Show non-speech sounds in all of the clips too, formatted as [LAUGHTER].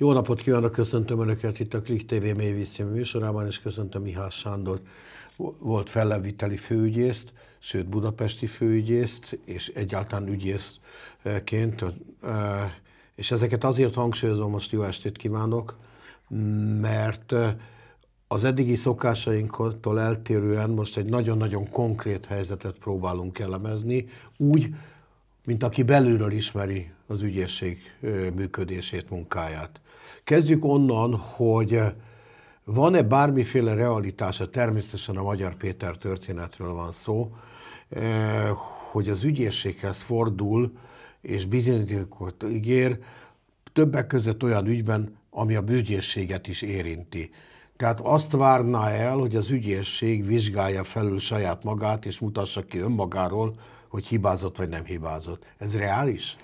Jó napot kívánok, köszöntöm Önöket itt a Klik TV mélyvízszín műsorában, és köszöntöm Mihály Sándor, volt felleviteli főügyészt, sőt budapesti főügyészt, és egyáltalán ügyészként. És ezeket azért hangsúlyozom, most jó estét kívánok, mert az eddigi szokásainktól eltérően most egy nagyon-nagyon konkrét helyzetet próbálunk elemezni, úgy, mint aki belülről ismeri az ügyészség működését, munkáját. Kezdjük onnan, hogy eh, van-e bármiféle realitása, természetesen a Magyar Péter történetről van szó, eh, hogy az ügyészséghez fordul és bizonyítékot ígér, többek között olyan ügyben, ami a bűgyészséget is érinti. Tehát azt várná el, hogy az ügyészség vizsgálja felül saját magát, és mutassa ki önmagáról, hogy hibázott vagy nem hibázott. Ez reális?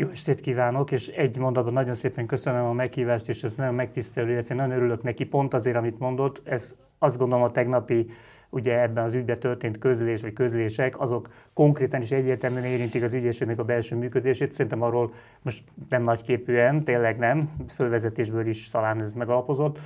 Jó estét kívánok, és egy mondatban nagyon szépen köszönöm a meghívást, és ez nagyon megtisztelő, illetve nagyon örülök neki pont azért, amit mondott. Ez azt gondolom a tegnapi ugye ebben az ügyben történt közlés vagy közlések, azok konkrétan is egyértelműen érintik az ügyészségnek a belső működését. Szerintem arról most nem nagyképűen, tényleg nem, fölvezetésből is talán ez megalapozott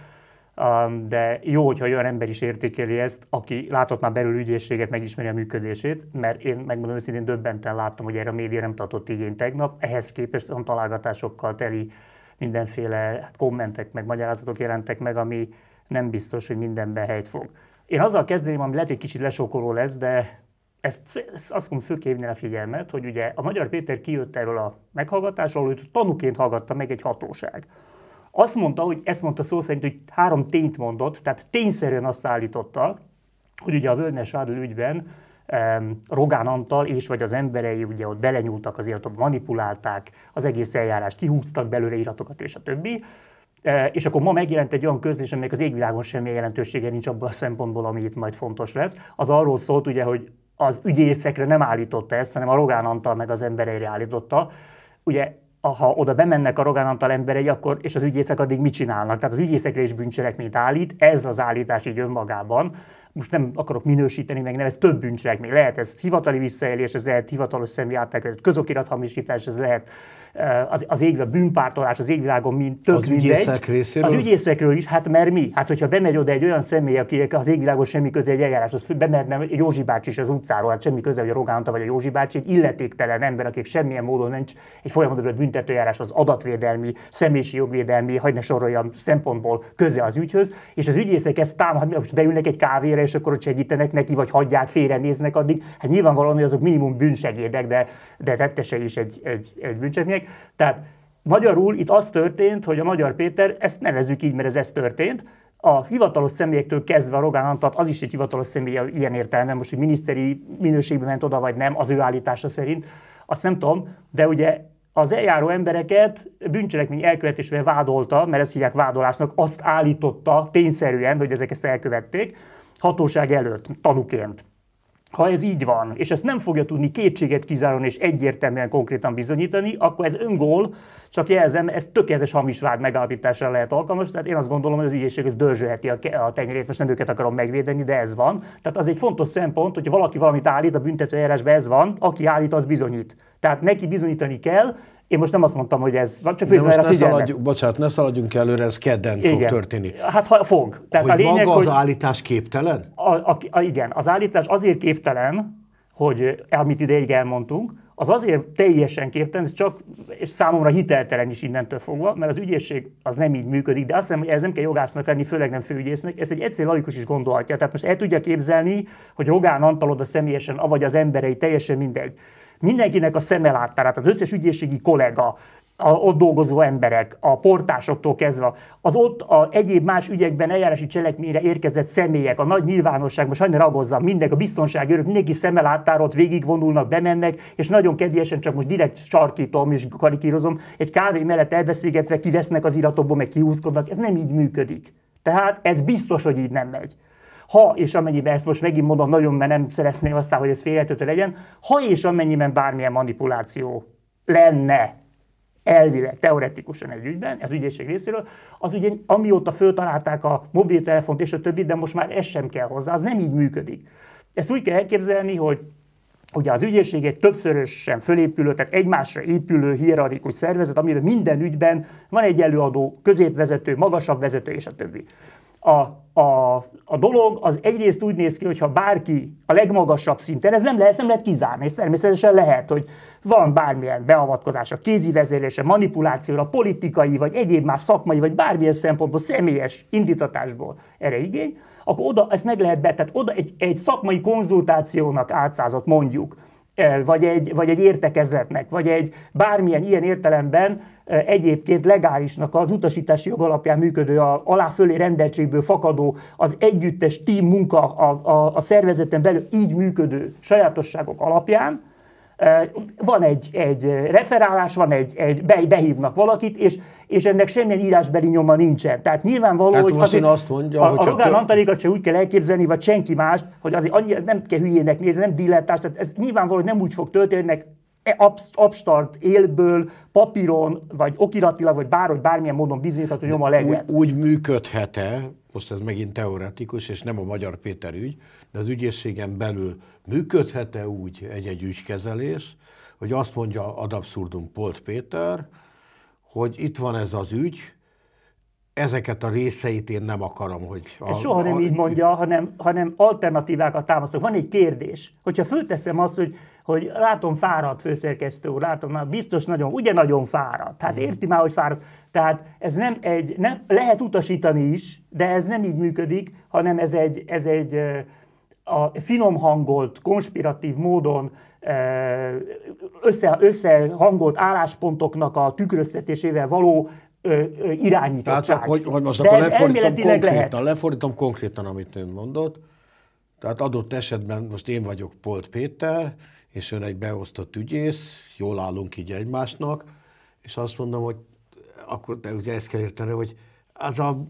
Um, de jó, hogyha olyan ember is értékeli ezt, aki látott már belül ügyészséget, megismeri a működését, mert én megmondom őszintén döbbenten láttam, hogy erre a média nem tartott igény tegnap, ehhez képest olyan találgatásokkal teli mindenféle hát kommentek, meg magyarázatok jelentek meg, ami nem biztos, hogy mindenben helyt fog. Én azzal kezdeném, ami lehet, hogy kicsit lesokoló lesz, de ezt, ezt azt mondom, főkévnél a figyelmet, hogy ugye a Magyar Péter kijött erről a meghallgatásról, hogy tanúként hallgatta meg egy hatóság. Azt mondta, hogy ezt mondta szó szerint, hogy három tényt mondott, tehát tényszerűen azt állította, hogy ugye a Völnes Adl ügyben um, Rogán Antal és vagy az emberei ugye ott belenyúltak az iratok, manipulálták az egész eljárást, kihúztak belőle iratokat és a többi. E, és akkor ma megjelent egy olyan közlés, aminek az égvilágon semmi jelentősége nincs abban a szempontból, ami itt majd fontos lesz. Az arról szólt ugye, hogy az ügyészekre nem állította ezt, hanem a Rogán Antal meg az embereire állította. Ugye ha oda bemennek a Rogán Antal emberei, akkor, és az ügyészek addig mit csinálnak? Tehát az ügyészekre is bűncselekményt állít, ez az állítás így önmagában. Most nem akarok minősíteni, meg nem, ez több bűncselekmény. Lehet ez hivatali visszaélés, ez lehet hivatalos személy áttekintet, közokirathamisítás, ez lehet az, az ég, a bűnpártolás az égvilágon mind tök az mindegy. Részéről? Az ügyészekről is, hát mert mi? Hát hogyha bemegy oda egy olyan személy, aki az égvilágon semmi köze egy eljárás, az bemerne egy Józsi bácsi is az utcáról, hát semmi köze, hogy a Rogánta vagy a Józsi bácsi, egy illetéktelen ember, akik semmilyen módon nincs egy folyamatosan büntetőjárás az adatvédelmi, személyi jogvédelmi, ne soroljam szempontból köze az ügyhöz, és az ügyészek ezt támad, hát most beülnek egy kávére, és akkor ott segítenek neki, vagy hagyják, félrenéznek addig. Hát nyilvánvalóan, hogy azok minimum bűnsegédek, de, de tettesei is egy, egy, egy bűncselekmények meg. Tehát magyarul itt az történt, hogy a Magyar Péter, ezt nevezük így, mert ez, ez történt, a hivatalos személyektől kezdve a Rogán Antat, az is egy hivatalos személy ilyen értelemben, most, hogy miniszteri minőségben ment oda vagy nem, az ő állítása szerint, azt nem tudom, de ugye az eljáró embereket bűncselekmény elkövetésével vádolta, mert ezt hívják vádolásnak, azt állította tényszerűen, hogy ezek ezt elkövették, hatóság előtt, tanuként ha ez így van, és ezt nem fogja tudni kétséget kizáron és egyértelműen konkrétan bizonyítani, akkor ez öngól, csak jelzem, ez tökéletes vád megállapítására lehet alkalmas, tehát én azt gondolom, hogy az ügyészség ez dörzsölheti a, a tenyerét, most nem őket akarom megvédeni, de ez van. Tehát az egy fontos szempont, hogy valaki valamit állít, a büntetőjárásban ez van, aki állít, az bizonyít. Tehát neki bizonyítani kell, én most nem azt mondtam, hogy ez van, csak főzve erre szaladjunk, Bocsánat, ne szaladjunk előre, ez kedden igen. fog történni. Hát ha, fog. Tehát hogy a lényeg, maga az hogy állítás képtelen? A, a, a, igen, az állítás azért képtelen, hogy eh, amit ideig elmondtunk, az azért teljesen képtelen, ez csak, és számomra hiteltelen is innentől fogva, mert az ügyészség az nem így működik, de azt hiszem, hogy ez nem kell jogásznak lenni, főleg nem főügyésznek, ezt egy egyszerű laikus is gondolhatja. Tehát most el tudja képzelni, hogy Rogán Antal oda személyesen, avagy az emberei, teljesen mindegy mindenkinek a szeme láttára, tehát az összes ügyészségi kollega, a, ott dolgozó emberek, a portásoktól kezdve, az ott a egyéb más ügyekben eljárási cselekményre érkezett személyek, a nagy nyilvánosság, most hajna ragozza, mindenki, a biztonsági örök, mindenki szeme láttára ott végigvonulnak, bemennek, és nagyon kedélyesen csak most direkt sarkítom és karikírozom, egy kávé mellett elbeszélgetve kivesznek az iratokból, meg kiúzkodnak, ez nem így működik. Tehát ez biztos, hogy így nem megy ha és amennyiben, ezt most megint mondom nagyon, mert nem szeretném aztán, hogy ez félhetőtől legyen, ha és amennyiben bármilyen manipuláció lenne elvileg, teoretikusan egy ügyben, az ügyészség részéről, az ugye amióta föltalálták a mobiltelefont és a többi, de most már ez sem kell hozzá, az nem így működik. Ezt úgy kell elképzelni, hogy Ugye az ügyészség egy többszörösen fölépülő, tehát egymásra épülő hierarchikus szervezet, amiben minden ügyben van egy előadó, középvezető, magasabb vezető és a többi a a, a dolog az egyrészt úgy néz ki, hogyha bárki a legmagasabb szinten, ez nem lehet, nem lehet kizárni, és természetesen lehet, hogy van bármilyen beavatkozás a kézi vezérlésre, manipulációra, politikai, vagy egyéb más szakmai, vagy bármilyen szempontból személyes indítatásból erre igény, akkor oda ezt meg lehet be, tehát oda egy, egy szakmai konzultációnak átszázott mondjuk, eh, vagy egy, vagy egy értekezetnek, vagy egy bármilyen ilyen értelemben egyébként legálisnak az utasítási jog alapján működő, a alá fölé rendeltségből fakadó, az együttes team munka a, a, a szervezeten belül így működő sajátosságok alapján, van egy, egy referálás, van egy, egy be, behívnak valakit, és, és ennek semmilyen írásbeli nyoma nincsen. Tehát nyilvánvaló, Tehát hogy azért, azt mondja, a, a Rogán Antalékat se úgy kell elképzelni, vagy senki mást, hogy azért annyi, nem kell hülyének nézni, nem dillettás, tehát ez nyilvánvaló, hogy nem úgy fog történni, E abstart élből, papíron, vagy okiratilag, vagy bárhogy bármilyen módon bizonyítható nyoma legyen. Úgy, úgy működhet-e, most ez megint teoretikus, és nem a Magyar Péter ügy, de az ügyészségen belül működhet-e úgy egy-egy ügykezelés, hogy azt mondja ad abszurdum Polt Péter, hogy itt van ez az ügy, ezeket a részeit én nem akarom, hogy... A, Ez soha nem a, így mondja, hanem, hanem alternatívákat támasztok. Van egy kérdés, hogyha fölteszem azt, hogy, hogy látom fáradt főszerkesztő úr, látom, biztos nagyon, ugye nagyon fáradt. Hát érti már, hogy fáradt. Tehát ez nem egy, nem, lehet utasítani is, de ez nem így működik, hanem ez egy, ez egy a finom hangolt, konspiratív módon össze, összehangolt álláspontoknak a tükröztetésével való irányítottság. Tehát csak, hogy, hogy most De akkor lefordítom konkrétan, lehet. lefordítom konkrétan, amit ön mondott. Tehát adott esetben most én vagyok Polt Péter, és ön egy beosztott ügyész, jól állunk így egymásnak, és azt mondom, hogy akkor te ugye ezt kell érteni, hogy az a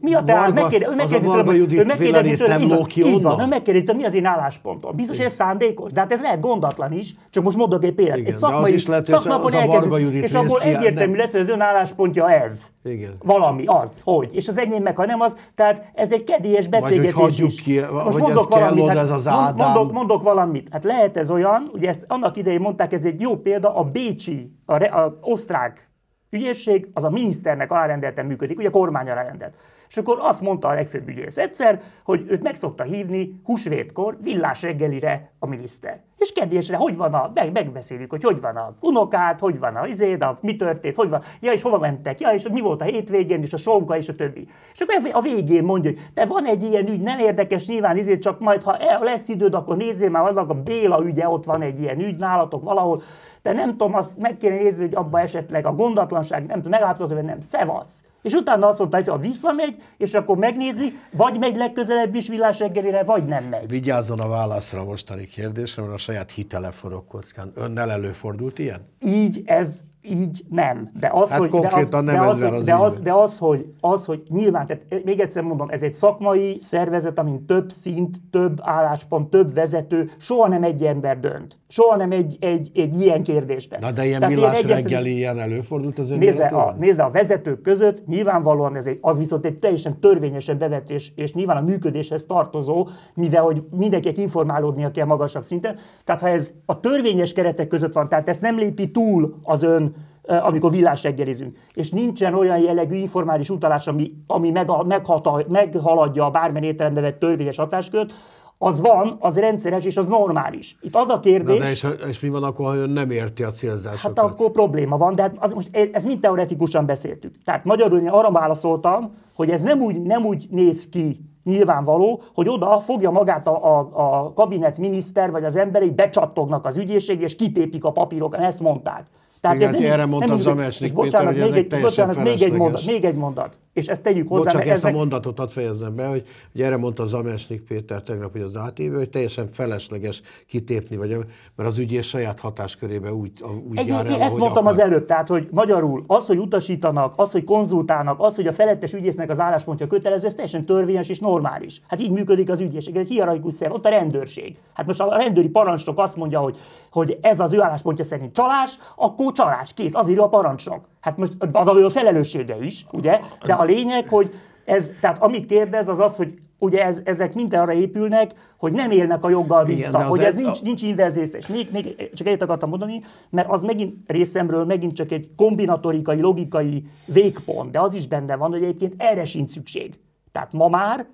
mi a te áll, ő megkérdezi tőlem, mi az én álláspontom. Biztos, hogy ez szándékos, de hát ez lehet gondatlan is, csak most mondok egy példát. Egy szakmai, is lehet, a elkezdődik, és abból hát egyértelmű lesz, hogy az ön álláspontja ez. Igen. Valami, az, hogy. És az enyém meg, ha nem az, tehát ez egy kedélyes beszélgetés Vagy, is. Ki, most hogy mondok ez valamit, kell, hát, ez az Ádám. Mondok, mondok valamit. Hát lehet ez olyan, ugye ezt annak idején mondták, ez egy jó példa, a Bécsi, a, a osztrák ügyészség az a miniszternek alárendelten működik, ugye a kormány alárendelt. És akkor azt mondta a legfőbb ügyész egyszer, hogy őt meg szokta hívni húsvétkor villás reggelire a miniszter. És kérdésre, hogy van a, meg, megbeszéljük, hogy hogy van a unokát, hogy van a izéd, a, mi történt, hogy van, ja és hova mentek, ja és mi volt a hétvégén, és a sonka, és a többi. És akkor a végén mondja, hogy te van egy ilyen ügy, nem érdekes, nyilván izé, csak majd ha el, lesz időd, akkor nézzél már, a Béla ügye, ott van egy ilyen ügy nálatok valahol, de nem tudom, azt meg kéne nézni, hogy abban esetleg a gondatlanság, nem tudom, megállapodott, hogy nem, szevasz. És utána azt mondta, hogy ha visszamegy, és akkor megnézi, vagy megy legközelebb is világseggelire, vagy nem megy. Vigyázzon a válaszra a mostani kérdésre, mert a saját hitele forog kockán. Önnel előfordult ilyen? Így ez így nem. De az, hát hogy, de az, nem de az, az, de az, de az, hogy, az, hogy nyilván, tehát e- még egyszer mondom, ez egy szakmai szervezet, amin több szint, több álláspont, több vezető, soha nem egy ember dönt. Soha nem egy, egy, egy ilyen kérdésben. Na de ilyen tehát millás ilyen reggeli ilyen előfordult az nézze a, nézze, a vezetők között nyilvánvalóan ez egy, az viszont egy teljesen törvényesen bevett és, és nyilván a működéshez tartozó, mivel hogy mindenkinek informálódnia kell magasabb szinten. Tehát ha ez a törvényes keretek között van, tehát ezt nem lépi túl az ön Eh, amikor villás reggelizünk. És nincsen olyan jellegű informális utalás, ami, ami meg, meghata, meghaladja a bármilyen értelembe vett törvényes hatáskört, az van, az rendszeres és az normális. Itt az a kérdés... Na de és, és mi van akkor, ha ön nem érti a célzásokat? Hát akkor probléma van, de hát az, most e- ez mind teoretikusan beszéltük. Tehát magyarul én arra válaszoltam, hogy ez nem úgy, nem úgy néz ki nyilvánvaló, hogy oda fogja magát a, a, a kabinetminiszter vagy az emberei, becsattognak az ügyészség, és kitépik a papírokat, ezt mondták. Tehát Igen, ez hát erre mondta az Amersnik Péter, bocsánat, Péter, még egy, bocsánat, még egy, mondat, még egy mondat, és ezt tegyük hozzá. Bocsánat, ezt ezek... a mondatot hadd fejezzem be, hogy, hogy erre mondta az Amersnik Péter tegnap, hogy az ATV, hogy teljesen felesleges kitépni, vagy, mert az ügyés saját hatáskörébe úgy, úgy egy, jár el, Ezt mondtam akar. az előbb, tehát hogy magyarul az, hogy utasítanak, az, hogy konzultálnak, az, hogy a felettes ügyésznek az álláspontja kötelező, ez teljesen törvényes és normális. Hát így működik az ügyészség, ez egy hierarchikus szerv, ott a rendőrség. Hát most a rendőri parancsnok azt mondja, hogy hogy ez az ő álláspontja szerint csalás, akkor csalás, kész, az írja a parancsnok. Hát most az a felelőssége is, ugye? De a lényeg, hogy ez, tehát amit kérdez, az az, hogy ugye ez, ezek mind arra épülnek, hogy nem élnek a joggal vissza, Igen, hogy ez a... nincs, nincs inverzész, és még, még csak egyet akartam mondani, mert az megint részemről megint csak egy kombinatorikai, logikai végpont, de az is benne van, hogy egyébként erre sincs szükség. Tehát ma már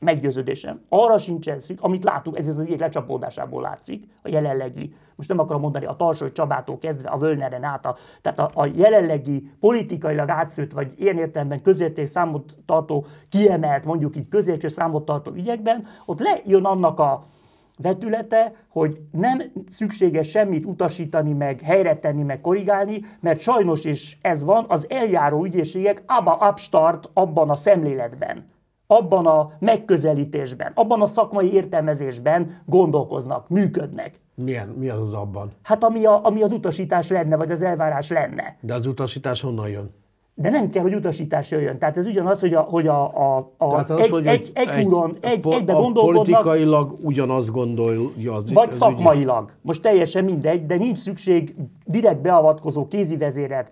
meggyőződésem. Arra sincs ez, amit látunk, ez az egyik lecsapódásából látszik, a jelenlegi, most nem akarom mondani a Tarsoly Csabától kezdve a Völneren át, a, tehát a, a jelenlegi politikailag átszőtt, vagy ilyen értelemben közérték számot tartó, kiemelt mondjuk így közértés számot tartó ügyekben, ott lejön annak a vetülete, hogy nem szükséges semmit utasítani, meg helyre tenni, meg korrigálni, mert sajnos is ez van, az eljáró ügyészségek abba abstart abban a szemléletben abban a megközelítésben, abban a szakmai értelmezésben gondolkoznak, működnek. Milyen, mi az az abban? Hát ami, a, ami az utasítás lenne, vagy az elvárás lenne. De az utasítás honnan jön? de nem kell, hogy utasítás jöjjön. Tehát ez ugyanaz, hogy a, hogy a, a, a egy, az, egy, egy, egy, egy egy, po, egybe gondolkodnak. Politikailag ugyanazt gondolja. Az, vagy ez szakmailag. Ügy. Most teljesen mindegy, de nincs szükség direkt beavatkozó kézi vezére,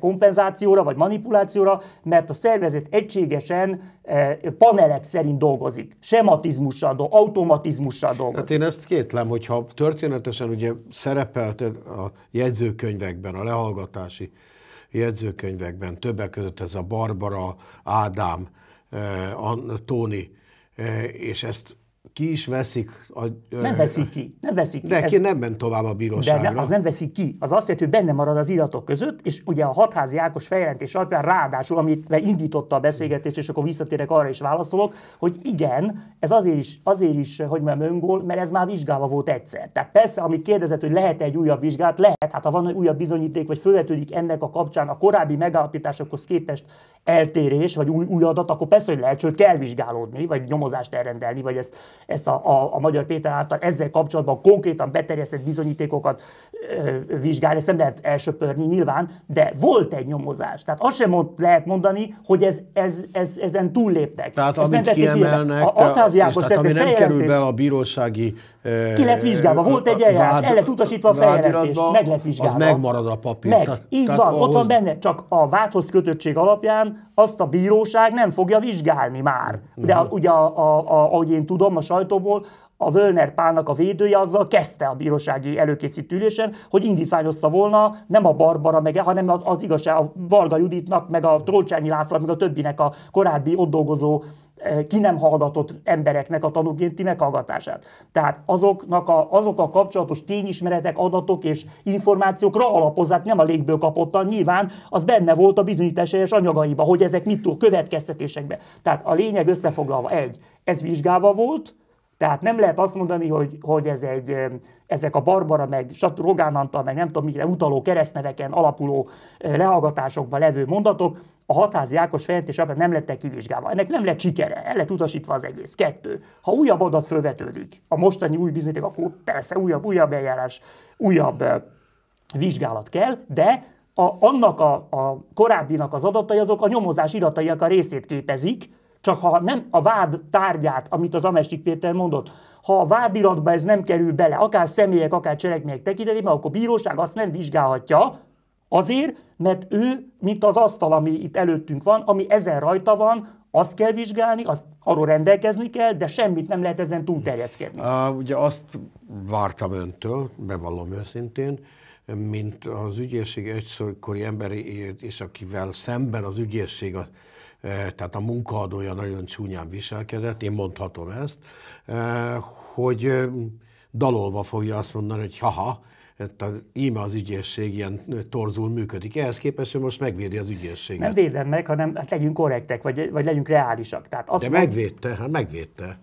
kompenzációra vagy manipulációra, mert a szervezet egységesen e, panelek szerint dolgozik. Sematizmussal, do, automatizmussal dolgozik. Hát én ezt kétlem, hogyha történetesen ugye szerepelted a jegyzőkönyvekben, a lehallgatási jegyzőkönyvekben, többek között ez a Barbara, Ádám, eh, Tóni, eh, és ezt ki is veszik. A, eh, nem veszik ki, nem veszik ki. De ki nem ment tovább a bíróságra. De ne, az nem veszik ki, az azt jelenti, hogy benne marad az iratok között, és ugye a hatházi Ákos feljelentés alapján ráadásul, amit indította a beszélgetést, és akkor visszatérek arra és válaszolok, hogy igen, ez azért is, azért is hogy mondjam, öngól, mert ez már vizsgálva volt egyszer. Tehát persze, amit kérdezett, hogy lehet -e egy újabb vizsgát, lehet. Hát ha van újabb bizonyíték, vagy fölvetődik ennek a kapcsán a korábbi megállapításokhoz képest eltérés, vagy új, új adat, akkor persze, hogy lehet, sőt kell vizsgálódni, vagy nyomozást elrendelni, vagy ezt, ezt a, a, a Magyar Péter által ezzel kapcsolatban konkrétan beterjesztett bizonyítékokat ö, vizsgálni, ezt nem lehet elsöpörni nyilván, de volt egy nyomozás. Tehát azt sem mond, lehet mondani, hogy ez, ez, ez, ezen túlléptek. Tehát ezt amit nem kiemelnek, a, a, a, a, a, a, nem kerül a, a bírósági ki lett vizsgálva, volt egy eljárás, vád, el lett utasítva a feljelentés, meg lett vizsgálva. Az megmarad a papír. Meg, tehát, így tehát van, ahhoz... ott van benne, csak a vádhoz kötöttség alapján azt a bíróság nem fogja vizsgálni már. De uh-huh. ugye, a, a, a, ahogy én tudom a sajtóból, a Völner Pálnak a védője azzal kezdte a bírósági előkészítő ülésen, hogy indítványozta volna nem a Barbara, meg, hanem az igazság, a Varga Juditnak, meg a Trócsányi László, meg a többinek a korábbi ott dolgozó Eh, ki nem hallgatott embereknek a tanúgénti meghallgatását. Tehát azoknak a, azok a kapcsolatos tényismeretek, adatok és információkra alapozott, nem a légből kapottan, nyilván az benne volt a és anyagaiba, hogy ezek mit túl következtetésekbe. Tehát a lényeg összefoglalva, egy, ez vizsgálva volt, tehát nem lehet azt mondani, hogy, hogy ez egy, eh, ezek a Barbara, meg Rogán Antal, meg nem tudom mire utaló keresztneveken alapuló eh, lehallgatásokban levő mondatok, a hatházi Ákos feljelentés alapján nem lettek kivizsgálva. Ennek nem lett sikere, el lett utasítva az egész. Kettő. Ha újabb adat felvetődik, a mostani új bizonyíték, akkor persze újabb, újabb eljárás, újabb vizsgálat kell, de a, annak a, a korábbinak az adatai azok a nyomozás irataiak a részét képezik, csak ha nem a vád tárgyát, amit az Amestik Péter mondott, ha a vádiratba ez nem kerül bele, akár személyek, akár cselekmények tekintetében, akkor a bíróság azt nem vizsgálhatja, Azért, mert ő, mint az asztal, ami itt előttünk van, ami ezen rajta van, azt kell vizsgálni, azt arról rendelkezni kell, de semmit nem lehet ezen túlterjeszkedni. Uh, ugye azt vártam öntől, bevallom őszintén, mint az ügyészség egykori emberi, és akivel szemben az ügyészség a e, tehát a munkaadója nagyon csúnyán viselkedett, én mondhatom ezt, e, hogy e, dalolva fogja azt mondani, hogy haha, íme az ügyészség ilyen torzul működik. Ehhez képest ő most megvédi az ügyészséget. Nem védem meg, hanem hát legyünk korrektek, vagy, vagy legyünk reálisak. Tehát azt De megvédte, hát megvédte.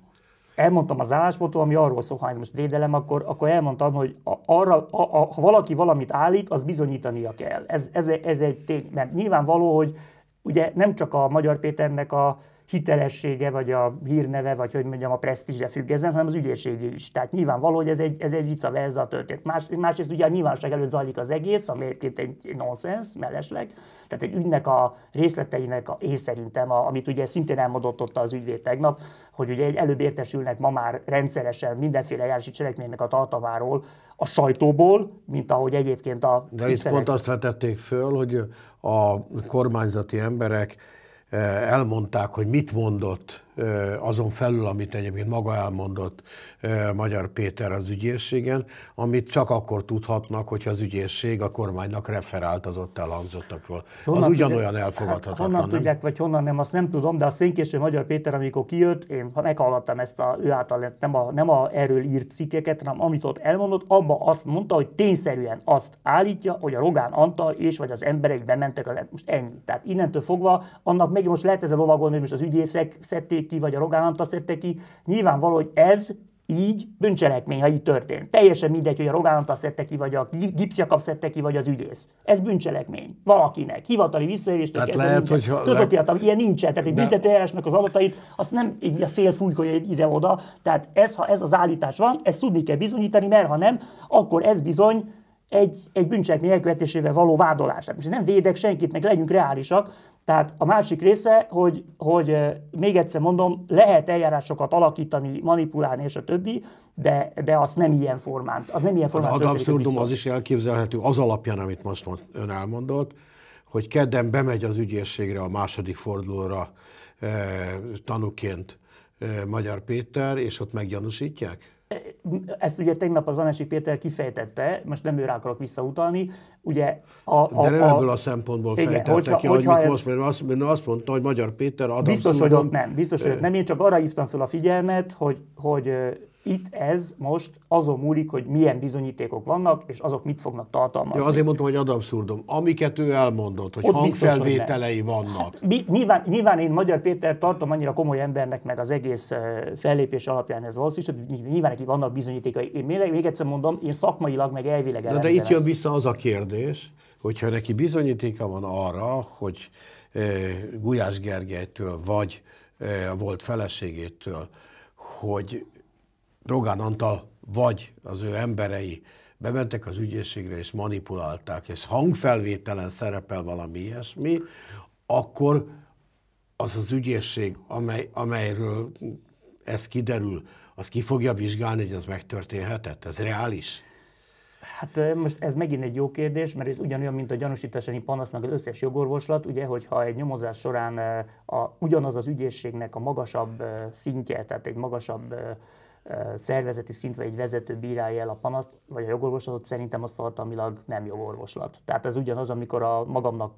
Elmondtam az álláspontot, ami arról szól, ha ez most védelem, akkor, akkor elmondtam, hogy arra, a, a, ha valaki valamit állít, az bizonyítania kell. Ez, ez, ez egy tény, mert nyilvánvaló, hogy ugye nem csak a Magyar Péternek a, hitelessége, vagy a hírneve, vagy hogy mondjam, a presztízse függ ezen, hanem az ügyészségé is. Tehát nyilvánvaló, hogy ez egy, ez egy vice a történt. Más, másrészt ugye a nyilvánosság előtt zajlik az egész, ami egyébként egy nonsens, mellesleg. Tehát egy ügynek a részleteinek, a, én szerintem, a, amit ugye szintén elmondott ott az ügyvéd tegnap, hogy ugye egy előbb értesülnek ma már rendszeresen mindenféle járási cselekménynek a tartaváról, a sajtóból, mint ahogy egyébként a... De itt pont azt vetették föl, hogy a kormányzati emberek Eh, elmondták, hogy mit mondott azon felül, amit egyébként maga elmondott Magyar Péter az ügyészségen, amit csak akkor tudhatnak, hogyha az ügyészség a kormánynak referált az ott elhangzottakról. Honnan az ugyanolyan elfogadhatatlan. Hát, honnan nem? tudják, vagy honnan nem, azt nem tudom, de a én Magyar Péter, amikor kijött, én ha meghallgattam ezt a, ő által nem, a, nem a erről írt cikkeket, hanem amit ott elmondott, abba azt mondta, hogy tényszerűen azt állítja, hogy a Rogán Antal és vagy az emberek bementek, az, most ennyi. Tehát innentől fogva annak meg most lehet ezzel lovagolni, hogy most az ügyészek szedték ki, vagy a rogállamot azt tette ki, nyilvánvaló, hogy ez így bűncselekmény, ha így történt. Teljesen mindegy, hogy a Rogánta szedte ki, vagy a gipsjakap szedte ki, vagy az ügyész. Ez bűncselekmény. Valakinek. Hivatali visszaéléstől hát ez lehet, minden. hogy Közvetített, hát, le... ilyen nincsen. Tehát egy büntetőjárásnak az adatait, azt nem így a szél fújkolja ide-oda. Tehát ez, ha ez az állítás van, ezt tudni kell bizonyítani, mert ha nem, akkor ez bizony egy, egy bűncselekmény elkövetésével való vádolás. Hát most nem védek senkit, meg legyünk reálisak, tehát a másik része, hogy, hogy még egyszer mondom, lehet eljárásokat alakítani, manipulálni és a többi, de, de az nem ilyen formán. Az nem ilyen formán. A abszurdum az is elképzelhető az alapján, amit most ön elmondott, hogy kedden bemegy az ügyészségre a második fordulóra tanuként Magyar Péter, és ott meggyanúsítják? ezt ugye tegnap az Anesi Péter kifejtette, most nem őre akarok visszautalni, ugye a... a De nem a, ebből a szempontból igen, fejtette hogyha, ki, hogyha ez, most, mert azt, mert azt mondta, hogy Magyar Péter Adam Biztos, Szúron, hogy ott nem, biztos, hogy ott nem. Én csak arra hívtam fel a figyelmet, hogy, hogy itt ez most azon múlik, hogy milyen bizonyítékok vannak, és azok mit fognak tartalmazni. Ja, azért mondtam, hogy ad abszurdum. Amiket ő elmondott, hogy Ott hangfelvételei biztos, hogy vannak. Hát, mi, nyilván, nyilván én Magyar Péter tartom annyira komoly embernek, meg az egész uh, fellépés alapján ez valószínű, hogy nyilván neki vannak bizonyítékai. Én még, még egyszer mondom, én szakmailag, meg elvileg Na, de itt jön vissza az a kérdés, hogyha neki bizonyítéka van arra, hogy Gulyás Gergelytől, vagy a volt feleségétől, hogy Rogán Antal vagy az ő emberei bementek az ügyészségre és manipulálták, és hangfelvételen szerepel valami ilyesmi, akkor az az ügyészség, amely, amelyről ez kiderül, az ki fogja vizsgálni, hogy ez megtörténhetett? Ez reális? Hát most ez megint egy jó kérdés, mert ez ugyanolyan, mint a gyanúsítási panasz, meg az összes jogorvoslat, ugye, hogyha egy nyomozás során a, ugyanaz az ügyészségnek a magasabb szintje, tehát egy magasabb szervezeti vagy egy vezető bírálja el a panaszt, vagy a jogorvoslatot, szerintem az tartalmilag nem jogorvoslat. Tehát ez ugyanaz, amikor a magamnak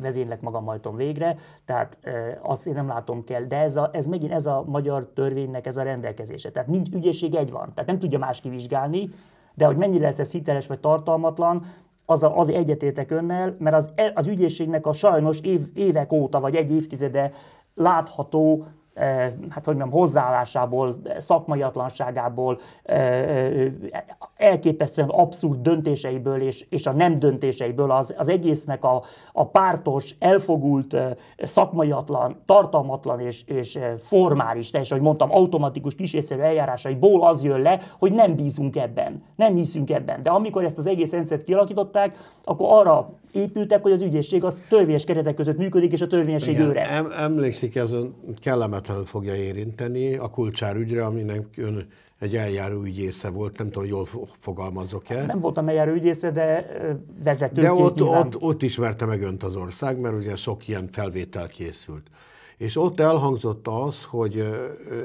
vezénylek magam hajtom végre, tehát e, azt én nem látom kell, de ez, a, ez megint ez a magyar törvénynek ez a rendelkezése. Tehát nincs ügyesség egy van, tehát nem tudja más kivizsgálni, de hogy mennyire lesz ez hiteles vagy tartalmatlan, az, a, az egyetétek önnel, mert az, az ügyészségnek a sajnos év, évek óta, vagy egy évtizede látható Eh, hát hogy mondjam, hozzáállásából, szakmaiatlanságából, eh, eh, elképesztően abszurd döntéseiből és, és a nem döntéseiből az, az egésznek a, a pártos, elfogult, szakmaiatlan, tartalmatlan és, és formális, teljesen, ahogy mondtam, automatikus kísérszerű eljárásaiból az jön le, hogy nem bízunk ebben, nem hiszünk ebben. De amikor ezt az egész rendszert kialakították, akkor arra épültek, hogy az ügyészség az törvényes keretek között működik, és a törvényesség őre. Em, emlékszik, ez kellemetlen fogja érinteni a kulcsár ügyre, aminek ön egy eljáró ügyésze volt, nem tudom, jól fogalmazok-e. Nem voltam eljáró ügyésze, de vezető. De ott, ott, ott ismerte meg önt az ország, mert ugye sok ilyen felvétel készült. És ott elhangzott az, hogy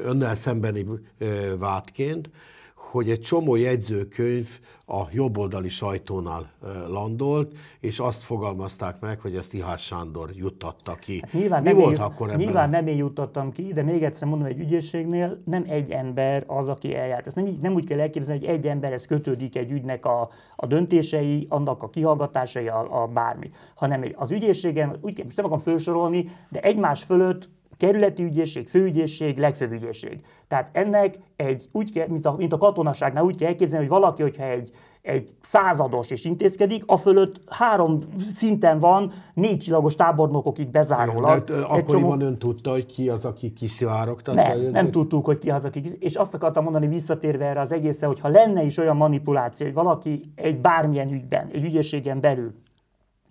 önnel szembeni vádként, hogy egy csomó jegyzőkönyv a jobboldali sajtónál landolt, és azt fogalmazták meg, hogy ezt Ihás Sándor juttatta ki. Hát nyilván Mi nem volt én, akkor ebben? nem én juttattam ki, de még egyszer mondom, egy ügyészségnél nem egy ember az, aki eljárt. Ezt nem, nem úgy kell elképzelni, hogy egy emberhez kötődik egy ügynek a, a döntései, annak a kihallgatásai, a, a bármi, hanem az ügyészségen, úgy, most nem akarom felsorolni, de egymás fölött kerületi ügyészség, főügyészség, legfőbb ügyészség. Tehát ennek egy, úgy kell, mint, a, mint a katonaságnál úgy kell elképzelni, hogy valaki, hogyha egy, egy százados és intézkedik, a fölött három szinten van, négy csillagos tábornokokig bezárólag. akkoriban csomó... ön tudta, hogy ki az, aki kiszivárogtatja? Nem, nem tudtuk, hogy ki az, aki kis... És azt akartam mondani visszatérve erre az egészre, hogy ha lenne is olyan manipuláció, hogy valaki egy bármilyen ügyben, egy ügyességen belül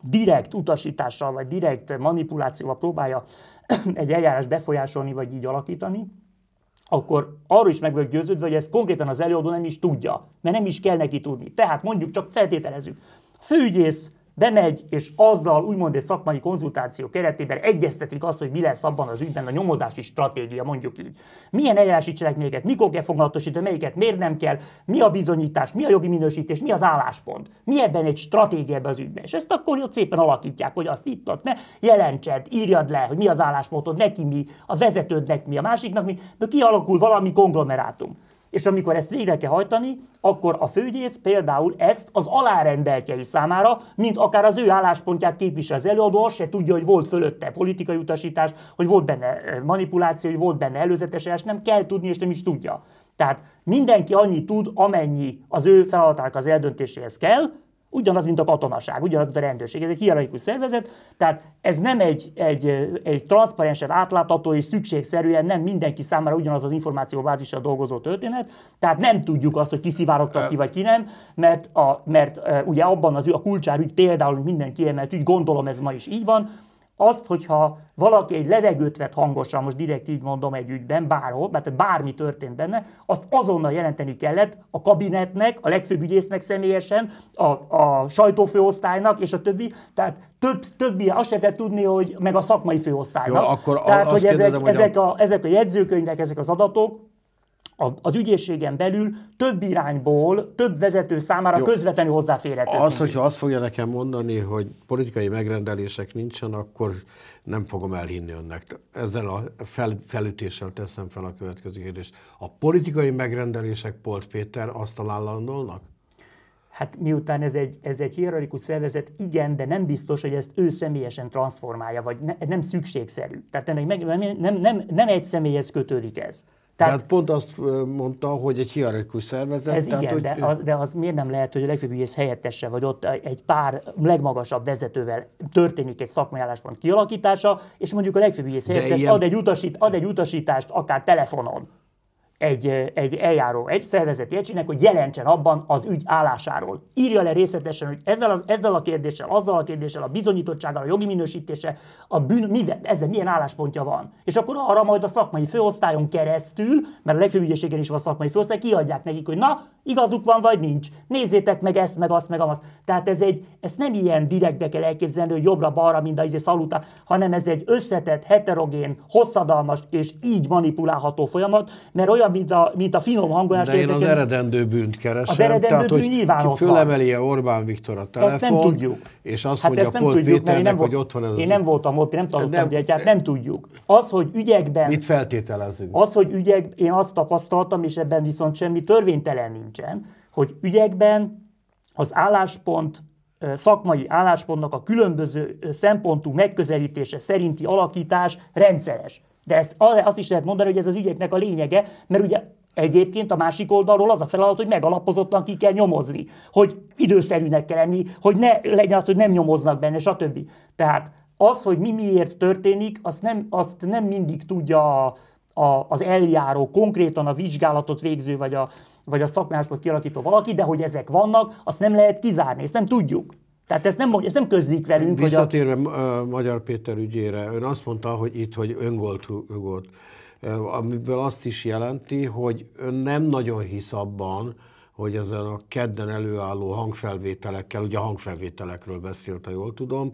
direkt utasítással, vagy direkt manipulációval próbálja [CLEARS THROAT] egy eljárás befolyásolni, vagy így alakítani, akkor arról is meg vagyok győződve, hogy ezt konkrétan az előadó nem is tudja, mert nem is kell neki tudni. Tehát mondjuk csak feltételezzük. Főügyész bemegy, és azzal úgymond egy szakmai konzultáció keretében egyeztetik azt, hogy mi lesz abban az ügyben a nyomozási stratégia, mondjuk így. Milyen eljárási cselekményeket, mikor kell foglalatosítani, melyiket miért nem kell, mi a bizonyítás, mi a jogi minősítés, mi az álláspont, mi ebben egy stratégia ebben az ügyben. És ezt akkor ott szépen alakítják, hogy azt itt ott ne jelentsed, írjad le, hogy mi az álláspontod, neki mi, a vezetődnek mi, a másiknak mi, de kialakul valami konglomerátum és amikor ezt végre kell hajtani, akkor a főgyész például ezt az alárendeltjei számára, mint akár az ő álláspontját képvisel az előadó, se tudja, hogy volt fölötte politikai utasítás, hogy volt benne manipuláció, hogy volt benne előzetes és nem kell tudni, és nem is tudja. Tehát mindenki annyi tud, amennyi az ő feladatának az eldöntéséhez kell, Ugyanaz, mint a katonaság, ugyanaz, mint a rendőrség. Ez egy hierarchikus szervezet, tehát ez nem egy, egy, egy transzparensebb, átlátható és szükségszerűen nem mindenki számára ugyanaz az információbázissal dolgozó történet. Tehát nem tudjuk azt, hogy kiszivárogtak ki vagy ki nem, mert, a, mert ugye abban az a kulcsárügy például, hogy minden kiemelt ügy, gondolom ez ma is így van, azt, hogyha valaki egy levegőt vett hangosan, most direkt így mondom egy ügyben, bárhol, mert bármi történt benne, azt azonnal jelenteni kellett a kabinetnek, a legfőbb ügyésznek személyesen, a, a sajtófőosztálynak és a többi. Tehát több, többi, azt sem kell tudni, hogy meg a szakmai főosztálynak. Jó, akkor Tehát, hogy ezek, kérdezem, ezek, a, ezek a jegyzőkönyvek, ezek az adatok, az ügyészségen belül több irányból, több vezető számára Jó. közvetlenül hozzáférhető. Az, mindig. hogyha azt fogja nekem mondani, hogy politikai megrendelések nincsen, akkor nem fogom elhinni önnek. Ezzel a fel, felütéssel teszem fel a következő kérdést. A politikai megrendelések Polt Péter azt alálandolnak? Hát miután ez egy, ez egy hierarchikus szervezet, igen, de nem biztos, hogy ezt ő személyesen transformálja, vagy ne, nem szükségszerű. Tehát ennek meg, nem, nem, nem egy személyhez kötődik ez. Tehát, tehát pont azt mondta, hogy egy hierarchikus szervezet. Ez tehát, igen, hogy... de, az, de az miért nem lehet, hogy a legfőbb ügyész helyettese, vagy ott egy pár legmagasabb vezetővel történik egy szakmai álláspont kialakítása, és mondjuk a legfőbb ügyész helyettes ilyen... ad, egy utasít, ad egy utasítást akár telefonon egy, egy eljáró egy szervezeti egységnek, hogy jelentsen abban az ügy állásáról. Írja le részletesen, hogy ezzel, az, ezzel a kérdéssel, azzal a kérdéssel, a bizonyítottsággal, a jogi minősítése, a bűn, mivel, ezzel milyen álláspontja van. És akkor arra majd a szakmai főosztályon keresztül, mert a legfőbb ügyészségen is van szakmai főosztály, kiadják nekik, hogy na, Igazuk van, vagy nincs. Nézzétek meg ezt, meg azt, meg azt. Tehát ez egy, ezt nem ilyen direktbe kell elképzelni, hogy jobbra-balra, mint a izé szaluta, hanem ez egy összetett, heterogén, hosszadalmas és így manipulálható folyamat, mert olyan, mint a, mint a finom hangolás. De én az eredendő bűnt keresem. Az eredendő tehát, bűn nyilván ki fölemelje Orbán Viktor a telefon, ezt nem tudjuk. és azt hát mondja ezt nem Polt tudjuk, Péternek, nem hogy ott van ez Én nem voltam ott, én nem hát tanultam nem, gyertyát, nem tudjuk. Az, hogy ügyekben... Mit feltételezünk? Az, hogy ügyek, én azt tapasztaltam, és ebben viszont semmi törvénytelen nincs nincsen, hogy ügyekben az álláspont, szakmai álláspontnak a különböző szempontú megközelítése szerinti alakítás rendszeres. De ezt azt is lehet mondani, hogy ez az ügyeknek a lényege, mert ugye Egyébként a másik oldalról az a feladat, hogy megalapozottan ki kell nyomozni, hogy időszerűnek kell lenni, hogy ne legyen az, hogy nem nyomoznak benne, stb. Tehát az, hogy mi miért történik, azt nem, azt nem mindig tudja a a, az eljáró, konkrétan a vizsgálatot végző, vagy a, vagy a szakmásból kialakító valaki, de hogy ezek vannak, azt nem lehet kizárni, ezt nem tudjuk. Tehát ezt nem, ezt nem közlik velünk. Visszatérve hogy a... Magyar Péter ügyére, ön azt mondta, hogy itt, hogy öngolt volt, amiből azt is jelenti, hogy ön nem nagyon hisz abban, hogy ezen a kedden előálló hangfelvételekkel, ugye a hangfelvételekről beszélt, ha jól tudom,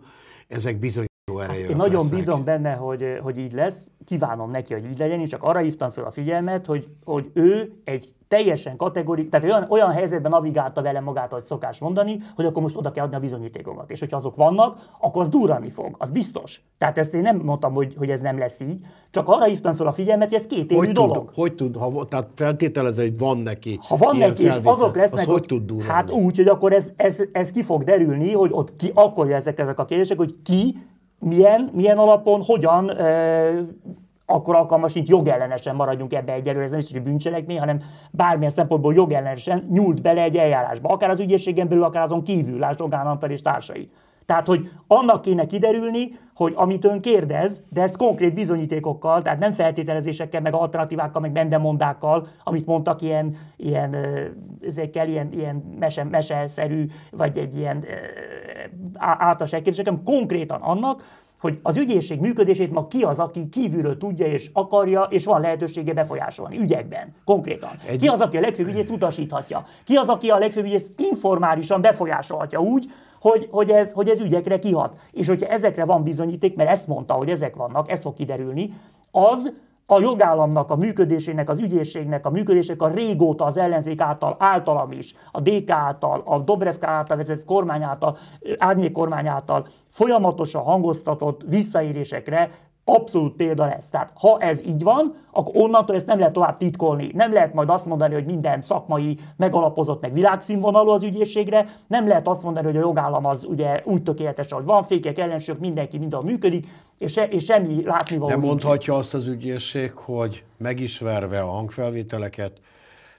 ezek bizony jó Hát én nagyon bízom neki. benne, hogy, hogy így lesz. Kívánom neki, hogy így legyen. Én csak arra hívtam fel a figyelmet, hogy, hogy ő egy teljesen kategórik, tehát olyan, olyan helyzetben navigálta vele magát, ahogy szokás mondani, hogy akkor most oda kell adni a bizonyítékokat, És hogyha azok vannak, akkor az durrani fog, az biztos. Tehát ezt én nem mondtam, hogy, hogy ez nem lesz így, csak arra hívtam fel a figyelmet, hogy ez két élő hogy dolog. Tud, hogy tud, ha, tehát feltételez hogy van neki. Ha van neki, felvétel, és azok lesznek. Az hogy, hogy tud durrani? Hát úgy, hogy akkor ez, ez, ez ki fog derülni, hogy ott ki, akkor ezek, ezek a kérdések, hogy ki milyen, milyen alapon, hogyan akkor alkalmas, mint jogellenesen maradjunk ebbe egyelőre, ez nem is, hogy bűncselekmény, hanem bármilyen szempontból jogellenesen nyúlt bele egy eljárásba, akár az ügyészségen belül, akár azon kívül, lásd Rogán Antal és társai. Tehát, hogy annak kéne kiderülni, hogy amit ön kérdez, de ez konkrét bizonyítékokkal, tehát nem feltételezésekkel, meg alternatívákkal, meg bendemondákkal, amit mondtak ilyen, ilyen ezekkel, ilyen, ilyen mese, meseszerű, vagy egy ilyen általános elképzelésem konkrétan annak, hogy az ügyészség működését ma ki az, aki kívülről tudja és akarja, és van lehetősége befolyásolni ügyekben, konkrétan. Egy... Ki az, aki a legfőbb ügyész utasíthatja? Ki az, aki a legfőbb ügyész informálisan befolyásolhatja úgy, hogy, hogy, ez, hogy ez ügyekre kihat? És hogyha ezekre van bizonyíték, mert ezt mondta, hogy ezek vannak, ez fog kiderülni, az a jogállamnak, a működésének, az ügyészségnek, a működések a régóta az ellenzék által, általam is, a DK által, a Dobrevka által vezetett kormány által, árnyék kormány által folyamatosan hangoztatott visszaérésekre Abszolút példa lesz. Tehát ha ez így van, akkor onnantól ezt nem lehet tovább titkolni. Nem lehet majd azt mondani, hogy minden szakmai megalapozott, meg világszínvonalú az ügyészségre. Nem lehet azt mondani, hogy a jogállam az ugye úgy tökéletes, ahogy van, fékek, ellensők, mindenki minden működik, és, se, és semmi látnivaló Nem mondhatja nincs. azt az ügyészség, hogy megismerve a hangfelvételeket,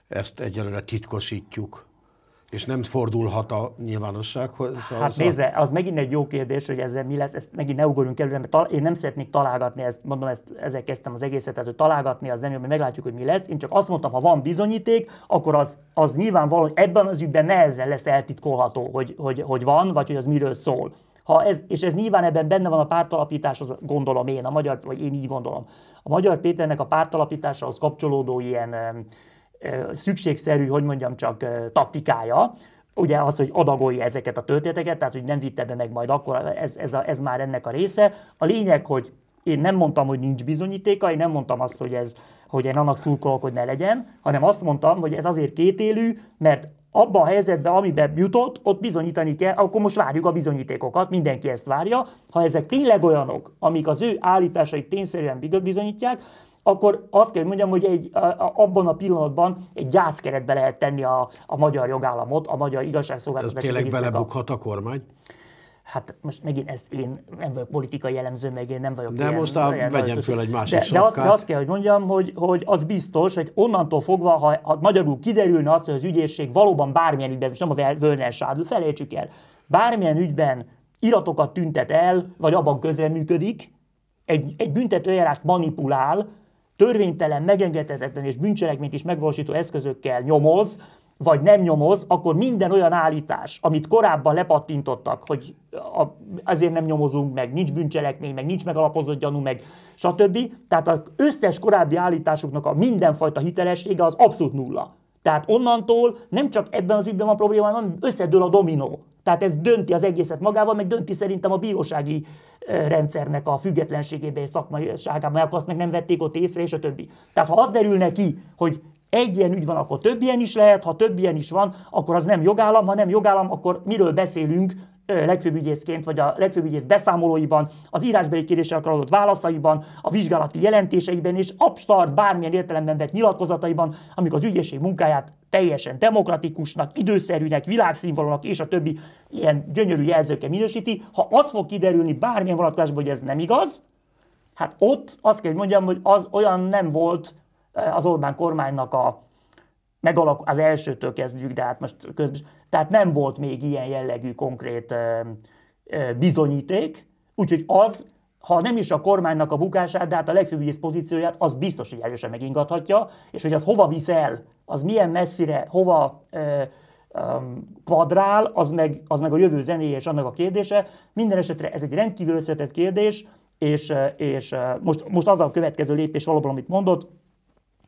ezt egyelőre titkosítjuk és nem fordulhat a nyilvánossághoz? Hát szóval- nézze, az megint egy jó kérdés, hogy ezzel mi lesz, ezt megint ne ugorjunk előre, mert én nem szeretnék találgatni, ezt, mondom, ezt, ezzel kezdtem az egészet, tehát hogy találgatni az nem jó, mert meglátjuk, hogy mi lesz. Én csak azt mondtam, ha van bizonyíték, akkor az, az nyilvánvalóan ebben az ügyben nehezen lesz eltitkolható, hogy, hogy, hogy van, vagy hogy az miről szól ha ez, és ez nyilván ebben benne van a pártalapítás, az gondolom én, a magyar, vagy én így gondolom. A Magyar Péternek a pártalapításához kapcsolódó ilyen szükségszerű, hogy mondjam csak, taktikája, ugye az, hogy adagolja ezeket a történeteket, tehát hogy nem vitte be meg majd akkor, ez, ez, a, ez már ennek a része. A lényeg, hogy én nem mondtam, hogy nincs bizonyítéka, én nem mondtam azt, hogy, ez, hogy én annak szurkolok, hogy ne legyen, hanem azt mondtam, hogy ez azért kétélű, mert abban a helyzetben, amiben jutott, ott bizonyítani kell, akkor most várjuk a bizonyítékokat, mindenki ezt várja. Ha ezek tényleg olyanok, amik az ő állításait tényszerűen bizonyítják, akkor azt kell mondjam, hogy egy, abban a pillanatban egy gyászkeretbe lehet tenni a, a magyar jogállamot, a magyar igazságszolgáltatási Ez tényleg belebukhat a kormány? hát most megint ezt én nem vagyok politikai jellemző, meg én nem vagyok De ilyen, most ilyen vegyem föl egy másik de, de, azt, de azt kell, hogy mondjam, hogy, hogy az biztos, hogy onnantól fogva, ha, ha magyarul kiderülne az, hogy az ügyészség valóban bármilyen ügyben, most nem a Völner Sádú, felejtsük el, bármilyen ügyben iratokat tüntet el, vagy abban közreműködik, egy, egy büntetőjárást manipulál, törvénytelen, megengedhetetlen és bűncselekményt is megvalósító eszközökkel nyomoz, vagy nem nyomoz, akkor minden olyan állítás, amit korábban lepattintottak, hogy azért nem nyomozunk, meg nincs bűncselekmény, meg nincs megalapozott gyanú, meg stb. Tehát az összes korábbi állításoknak a mindenfajta hitelessége az abszolút nulla. Tehát onnantól nem csak ebben az ügyben van probléma, hanem összedől a dominó. Tehát ez dönti az egészet magával, meg dönti szerintem a bírósági rendszernek a függetlenségébe és szakmaiságában, mert azt meg nem vették ott észre, és a többi. Tehát ha az derül neki, hogy egy ilyen ügy van, akkor több ilyen is lehet, ha több ilyen is van, akkor az nem jogállam, ha nem jogállam, akkor miről beszélünk legfőbb ügyészként, vagy a legfőbb ügyész beszámolóiban, az írásbeli kérdésekre adott válaszaiban, a vizsgálati jelentéseiben és abstart bármilyen értelemben vett nyilatkozataiban, amik az ügyészség munkáját teljesen demokratikusnak, időszerűnek, világszínvonalnak és a többi ilyen gyönyörű jelzőkkel minősíti. Ha az fog kiderülni bármilyen vonatkozásban, hogy ez nem igaz, hát ott azt kell, hogy mondjam, hogy az olyan nem volt az Orbán kormánynak a, megalak, az elsőtől kezdjük, de hát most közben tehát nem volt még ilyen jellegű konkrét bizonyíték, úgyhogy az, ha nem is a kormánynak a bukását, de hát a legfőbb ügyész pozícióját, az biztos, hogy erősen megingathatja, és hogy az hova visz el, az milyen messzire, hova kvadrál, az meg, az meg a jövő zenéje és annak a kérdése. Minden esetre ez egy rendkívül összetett kérdés, és, és most, most az a következő lépés valóban, amit mondott,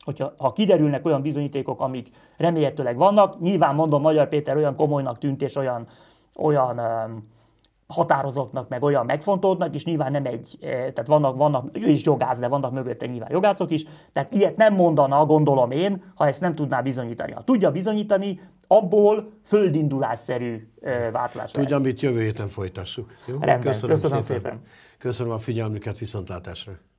hogyha ha kiderülnek olyan bizonyítékok, amik remélhetőleg vannak, nyilván mondom, Magyar Péter olyan komolynak tűnt és olyan, olyan um, határozottnak, meg olyan megfontoltnak, és nyilván nem egy, e, tehát vannak, vannak, ő is jogász, de vannak mögötte nyilván jogászok is, tehát ilyet nem mondana, gondolom én, ha ezt nem tudná bizonyítani. Ha tudja bizonyítani, abból földindulásszerű e, változás. Tudja, amit jövő héten folytassuk. Jó? köszönöm, köszönöm szépen. szépen. Köszönöm a figyelmüket, viszontlátásra.